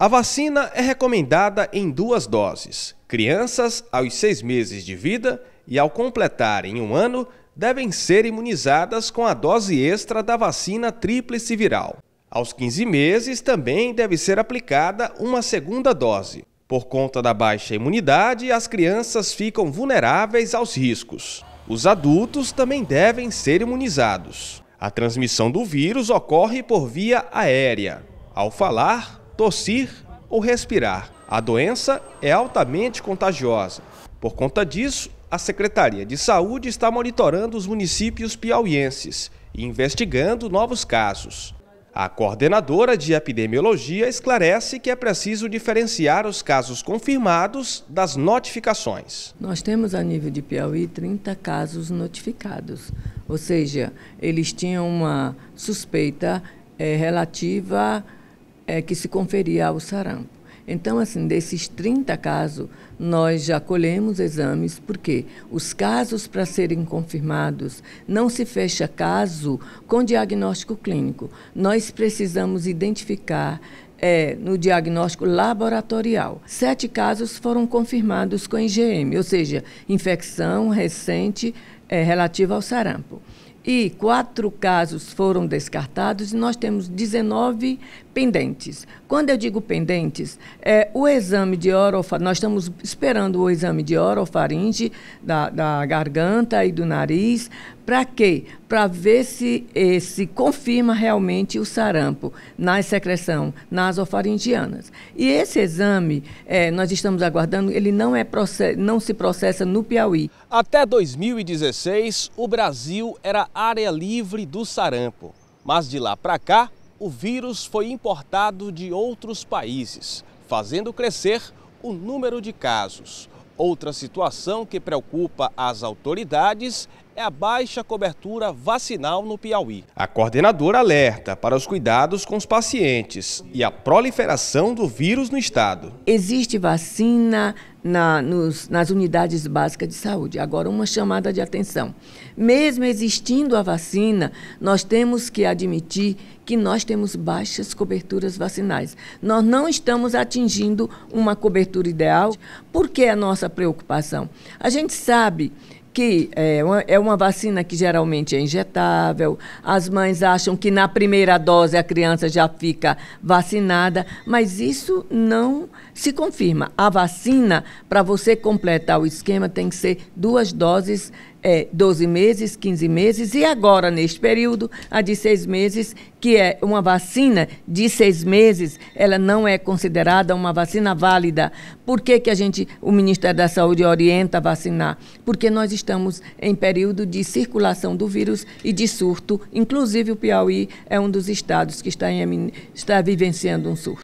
A vacina é recomendada em duas doses. Crianças aos seis meses de vida e ao completarem um ano devem ser imunizadas com a dose extra da vacina tríplice viral. Aos 15 meses também deve ser aplicada uma segunda dose. Por conta da baixa imunidade, as crianças ficam vulneráveis aos riscos. Os adultos também devem ser imunizados. A transmissão do vírus ocorre por via aérea. Ao falar, tossir ou respirar. A doença é altamente contagiosa. Por conta disso, a Secretaria de Saúde está monitorando os municípios piauienses e investigando novos casos. A coordenadora de epidemiologia esclarece que é preciso diferenciar os casos confirmados das notificações. Nós temos a nível de Piauí 30 casos notificados, ou seja, eles tinham uma suspeita é, relativa a é, que se conferia ao sarampo. Então, assim, desses 30 casos, nós já colhemos exames, porque os casos para serem confirmados não se fecha caso com diagnóstico clínico. Nós precisamos identificar é, no diagnóstico laboratorial. Sete casos foram confirmados com IgM, ou seja, infecção recente é, relativa ao sarampo e quatro casos foram descartados e nós temos 19 pendentes. Quando eu digo pendentes, é o exame de orofaringe, nós estamos esperando o exame de orofaringe da, da garganta e do nariz, para quê? Para ver se, se confirma realmente o sarampo na secreção nasofaringianas. E esse exame, é, nós estamos aguardando, ele não, é, não se processa no Piauí. Até 2016, o Brasil era área livre do sarampo. Mas de lá para cá, o vírus foi importado de outros países, fazendo crescer o número de casos. Outra situação que preocupa as autoridades é a baixa cobertura vacinal no Piauí. A coordenadora alerta para os cuidados com os pacientes e a proliferação do vírus no estado. Existe vacina na, nos, nas unidades básicas de saúde. Agora, uma chamada de atenção. Mesmo existindo a vacina, nós temos que admitir que nós temos baixas coberturas vacinais. Nós não estamos atingindo uma cobertura ideal. Por que é a nossa preocupação? A gente sabe que é uma, é uma, vacina que geralmente é injetável, as mães acham que na primeira dose a criança já fica vacinada, mas isso não se confirma. A vacina, para você completar o esquema, tem que ser duas doses é, 12 meses, 15 meses, e agora, neste período, a de seis meses, que é uma vacina de seis meses, ela não é considerada uma vacina válida. Por que, que a gente, o Ministério da Saúde orienta a vacinar? Porque nós estamos em período de circulação do vírus e de surto. Inclusive o Piauí é um dos estados que está, em, está vivenciando um surto.